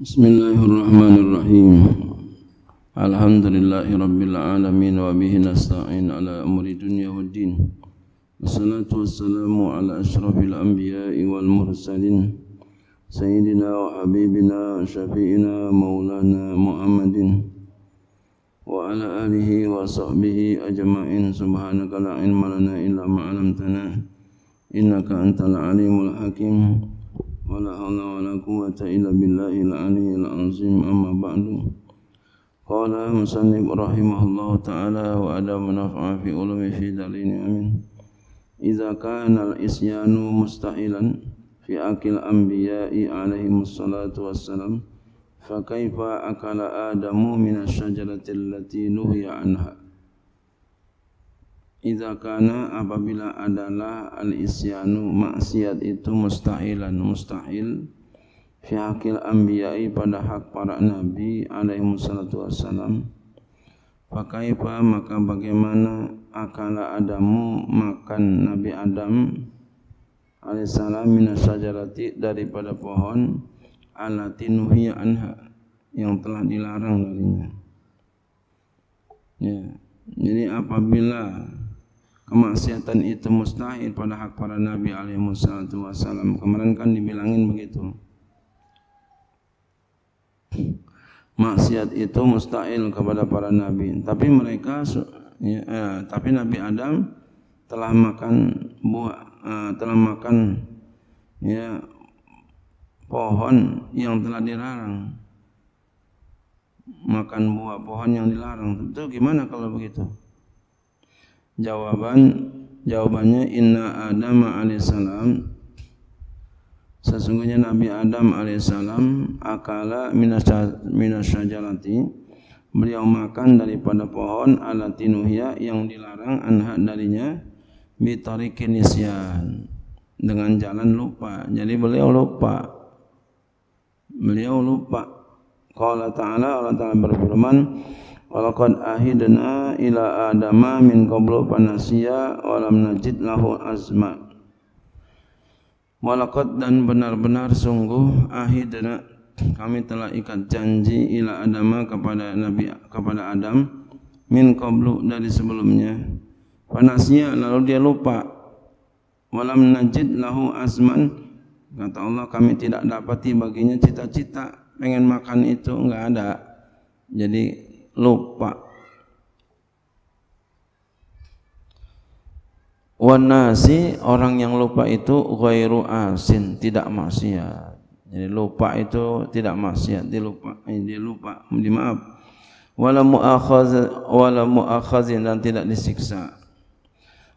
Bismillahirrahmanirrahim. Alhamdulillahirabbil alamin wa bihi nasta'in ala umuri dunya waddin. Wassalatu wassalamu ala asyrafil anbiya'i wal mursalin sayyidina wa habibina syafi'ina maulana Muhammadin wa ala alihi wa sahbihi ajma'in subhanaka la ilma lana illa ma 'allamtana innaka antal alimul hakim. ولا حول ولا قوة إلا بالله العلي العظيم أما بعد قال مسلم رحمه الله تعالى وأدب نفع في علوم في دليل أمين إذا كان الإسيان مستحيلا في أكل الأنبياء عليهم الصلاة والسلام فكيف أكل آدم من الشجرة التي نهي عنها Iza kana apabila adalah al-isyanu maksiat itu mustahilan mustahil Fi hakil anbiya'i pada hak para nabi alaihi salatu wassalam Fakaifa maka bagaimana akala adamu makan nabi Adam alaihi salam minasajarati daripada pohon alati nuhiya anha yang telah dilarang darinya ya. Jadi apabila kemaksiatan itu mustahil pada hak para Nabi alaihi wasallam. Kemarin kan dibilangin begitu. Maksiat itu mustahil kepada para Nabi. Tapi mereka, ya, eh, tapi Nabi Adam telah makan buah, eh, telah makan ya, pohon yang telah dilarang. Makan buah pohon yang dilarang. Itu gimana kalau begitu? Jawaban hmm. jawabannya inna Adam alaihissalam sesungguhnya Nabi Adam alaihissalam akala minasajalati beliau makan daripada pohon alatinuhya yang dilarang anha darinya bitarikinisyan dengan jalan lupa jadi beliau lupa beliau lupa kalau Ta'ala Allah Ta'ala berfirman Walaqad ahidna ila adama min qablu panasiya walam najid lahu azma. Walaqad dan benar-benar sungguh ahidna kami telah ikat janji ila adama kepada nabi kepada Adam min qablu dari sebelumnya. Panasiya lalu dia lupa. walam najid lahu azman. Kata Allah kami tidak dapati baginya cita-cita pengen makan itu enggak ada. Jadi lupa Wanasi orang yang lupa itu ghairu asin tidak maksiat jadi lupa itu tidak maksiat Dilupa. Eh, lupa dia lupa dimaaf wala muakhaz wala muakhazin dan tidak disiksa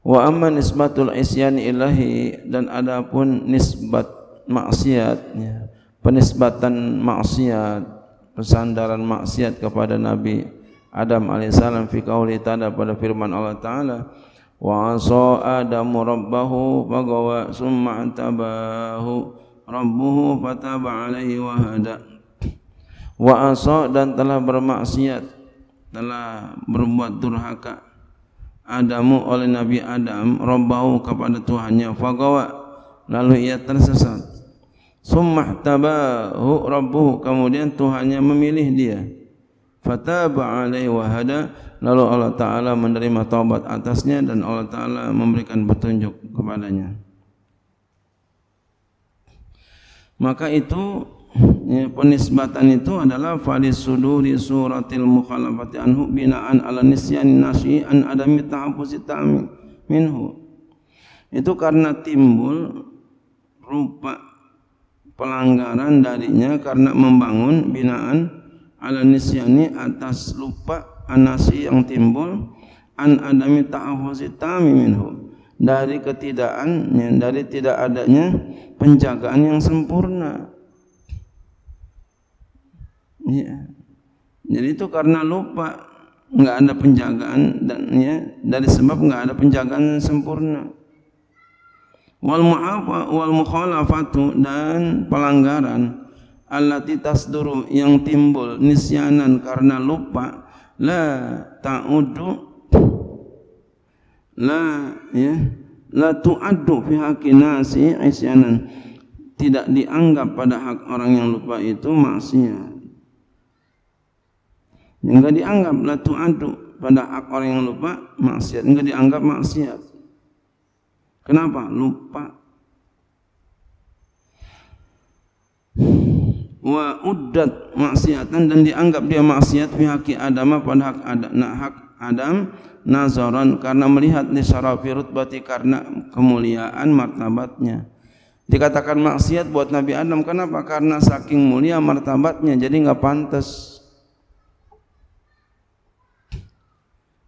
wa amma nisbatul isyan ilahi dan adapun nisbat maksiatnya. penisbatan maksiat Pesandaran maksiat kepada Nabi Adam AS fi qawli ta'ala pada firman Allah Ta'ala wa asa adamu rabbahu fagawa summa antabahu rabbuhu fataba alaihi wa hada wa asa dan telah bermaksiat telah berbuat durhaka adamu oleh Nabi Adam rabbahu kepada Tuhannya fagawa lalu ia tersesat summa tabahu rabbuhu kemudian Tuhannya memilih dia fataba alai wa hada lalu Allah taala menerima taubat atasnya dan Allah taala memberikan petunjuk kepadanya maka itu ya, penisbatan itu adalah fadis suduri suratil mukhalafati anhu binaan ala nisyani nasi an adami ta'afusi ta'amin minhu itu karena timbul rupa pelanggaran darinya karena membangun binaan ala nisyani atas lupa anasi yang timbul an adami ta'awuzi tami minhu dari ketidakannya dari tidak adanya penjagaan yang sempurna ya. jadi itu karena lupa enggak ada penjagaan dan ya dari sebab enggak ada penjagaan sempurna wal muhafa wal mukhalafatu dan pelanggaran allati tasduru yang timbul nisyanan karena lupa la ta'udu la ya la tu'addu fi haqqinasi isyanan tidak dianggap pada hak orang yang lupa itu maksiat yang enggak dianggap la tu'addu pada hak orang yang lupa maksiat enggak dianggap maksiat Kenapa? Lupa. Wa uddat maksiatan dan dianggap dia maksiat fi haqi Adam pada hak Adam, nah hak Adam nazaran karena melihat ni syarafi rutbati karena kemuliaan martabatnya. Dikatakan maksiat buat Nabi Adam kenapa? Karena saking mulia martabatnya jadi enggak pantas.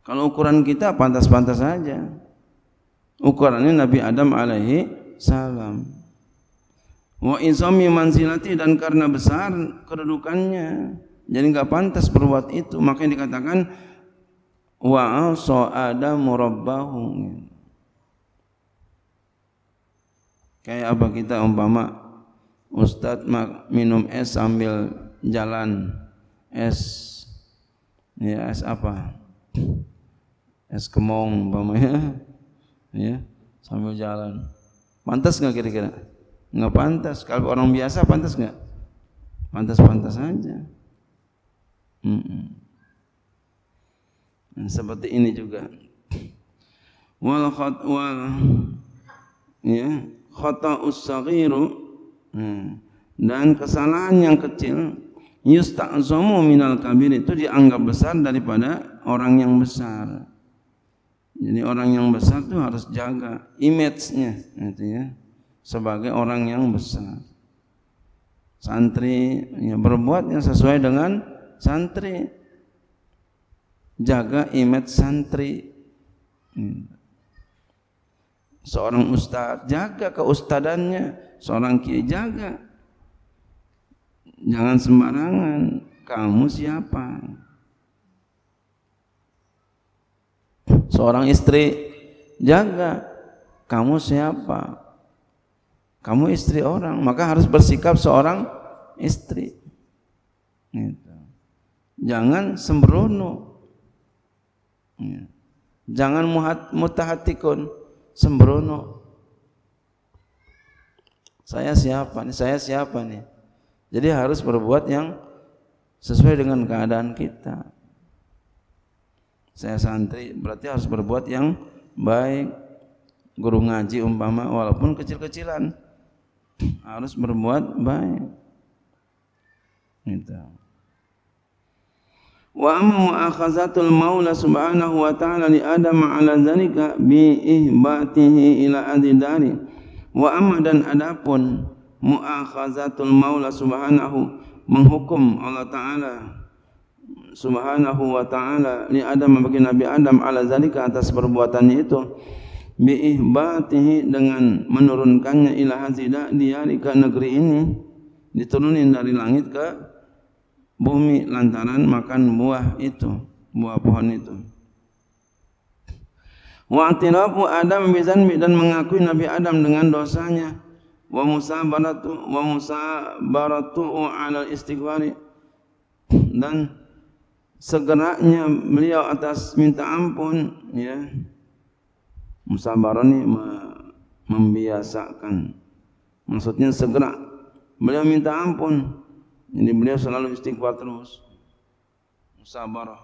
Kalau ukuran kita pantas-pantas saja. -pantas ukurannya Nabi Adam alaihi salam. Wa insomi mansilati dan karena besar kedudukannya. Jadi enggak pantas berbuat itu. Makanya dikatakan wa asa Adam rabbahu. Kayak apa kita umpama Ustaz minum es sambil jalan es ya es apa es kemong umpama ya ya sambil jalan pantas nggak kira-kira nggak pantas kalau orang biasa pantas nggak pantas pantas saja mm -mm. nah, seperti ini juga wal khat wal ya khata usagiru hmm. dan kesalahan yang kecil yusta'zamu minal kabir itu dianggap besar daripada orang yang besar. Jadi orang yang besar itu harus jaga image-nya gitu ya. Sebagai orang yang besar. Santri ya, berbuat yang sesuai dengan santri. Jaga image santri. Seorang ustaz jaga keustadannya, seorang kiai jaga. Jangan sembarangan, kamu siapa? seorang istri jaga kamu siapa kamu istri orang maka harus bersikap seorang istri gitu. jangan sembrono jangan mutahatikun sembrono saya siapa nih saya siapa nih jadi harus berbuat yang sesuai dengan keadaan kita saya santri berarti harus berbuat yang baik guru ngaji umpama walaupun kecil-kecilan harus berbuat baik itu wa amma mu'akhazatul maula subhanahu wa ta'ala li adam ala zalika bi ihbatihi ila adidari wa amma dan adapun mu'akhazatul maula subhanahu menghukum Allah ta'ala subhanahu wa ta'ala li Adam bagi Nabi Adam ala zalika atas perbuatannya itu bi ihbatihi dengan menurunkannya ila hazida dia ke negeri ini diturunin dari langit ke bumi lantaran makan buah itu buah pohon itu wa atirafu Adam bi zanbi dan mengakui Nabi Adam dengan dosanya wa musabaratu wa musabaratu ala istighfari dan segeraknya beliau atas minta ampun ya musabaran ini membiasakan maksudnya segera beliau minta ampun jadi beliau selalu istighfar terus sabar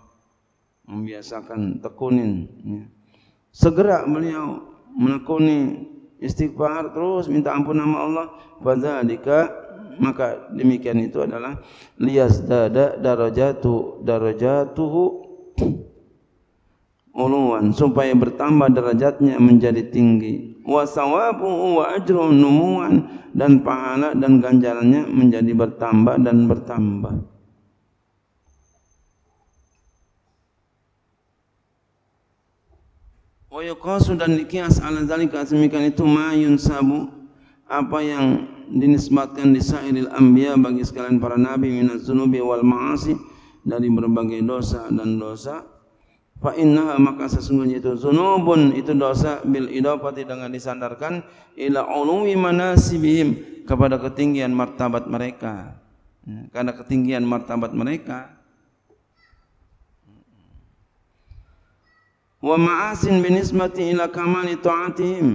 membiasakan tekunin ya. segera beliau menekuni istighfar terus minta ampun nama Allah fadzalika maka demikian itu adalah lias liyazdada darajatu darajatuhu uluan supaya bertambah derajatnya menjadi tinggi wa wa ajrun numuan dan pahala dan ganjarannya menjadi bertambah dan bertambah wa yuqasu dan likias ala zalika semikan itu mayun sabu apa yang dinisbatkan di sairil anbiya bagi sekalian para nabi minas sunubi wal ma'asi dari berbagai dosa dan dosa fa Inna maka sesungguhnya itu zunubun itu dosa bil idafati dengan disandarkan ila ulumi manasibihim kepada ketinggian martabat mereka karena ya, ketinggian martabat mereka wa ma'asin binismati ila kamali ta'atihim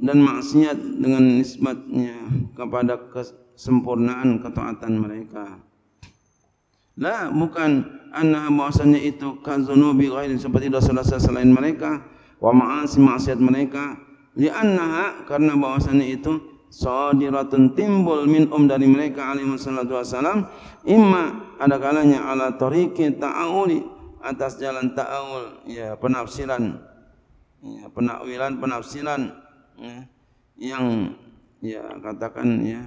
dan maksiat dengan nisbatnya kepada kesempurnaan ketaatan mereka. La bukan anna bahwasanya itu kazunubi ghairin seperti dosa-dosa selain mereka wa ma'asi maksiat mereka li annaha karena bahwasanya itu sadiratun timbul min um dari mereka alaihi wasallatu wasalam Ima ada kalanya ala tariqi ta'awuli atas jalan ta'awul ya penafsiran ya, penakwilan penafsiran ya, yang ya katakan ya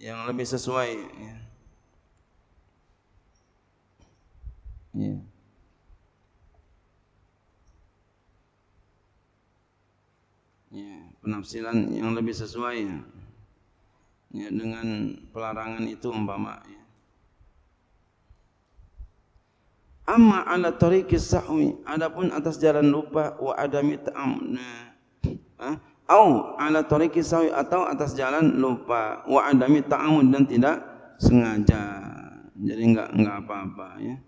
yang lebih sesuai ya. ya. ya penafsiran yang lebih sesuai ya, ya dengan pelarangan itu umpama ya. Amma ala tariqis sahwi adapun atas jalan lupa wa adami ta'amna Aw ha? ala tariqi sawi atau atas jalan lupa wa adami ta'awun dan tidak sengaja jadi enggak enggak apa-apa ya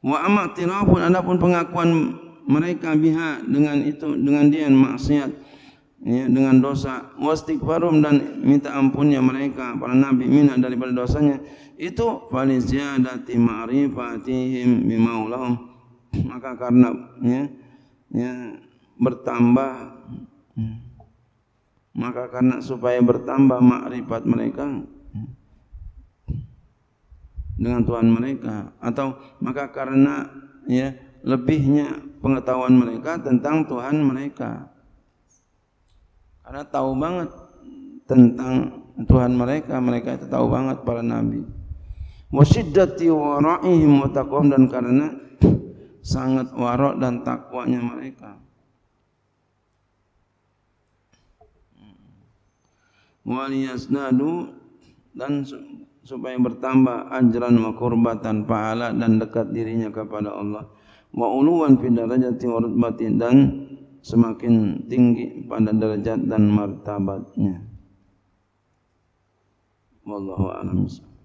wa amma tirafun adapun pengakuan mereka biha dengan itu dengan dia maksiat ya, dengan dosa wastighfarum dan minta ampunnya mereka para nabi mina daripada dosanya itu falisyadati ma'rifatihim bimaulahum maka karena ya, ya bertambah Hmm. maka karena supaya bertambah makrifat mereka dengan Tuhan mereka atau maka karena ya lebihnya pengetahuan mereka tentang Tuhan mereka karena tahu banget tentang Tuhan mereka mereka itu tahu banget para nabi wasiddati wara'ihim wa dan karena sangat warak dan takwanya mereka waliyasnadu dan supaya bertambah anjuran wa kurbatan pahala dan dekat dirinya kepada Allah wa uluwan fi darajati wa rutbati dan semakin tinggi pada derajat dan martabatnya wallahu a'lam bissawab